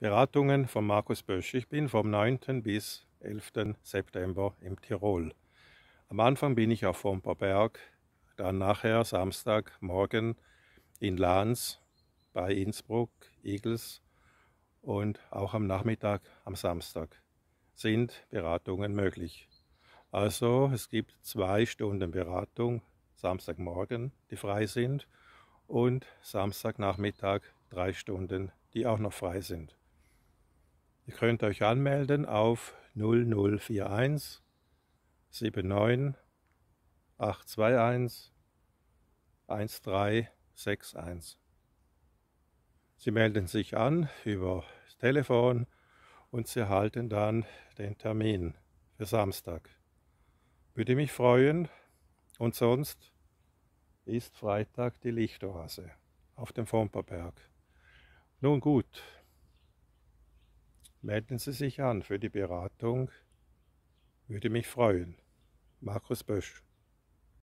Beratungen von Markus Bösch. Ich bin vom 9. bis 11. September im Tirol. Am Anfang bin ich auf Vomperberg, dann nachher Samstagmorgen in Lahns, bei Innsbruck, Igels und auch am Nachmittag am Samstag sind Beratungen möglich. Also es gibt zwei Stunden Beratung Samstagmorgen, die frei sind, und Samstagnachmittag drei Stunden, die auch noch frei sind könnt euch anmelden auf 0041 79 821 1361. Sie melden sich an über das Telefon und Sie erhalten dann den Termin für Samstag. Würde mich freuen und sonst ist Freitag die Lichtoase auf dem Vomperberg. Nun gut, Melden Sie sich an für die Beratung, würde mich freuen. Markus Bösch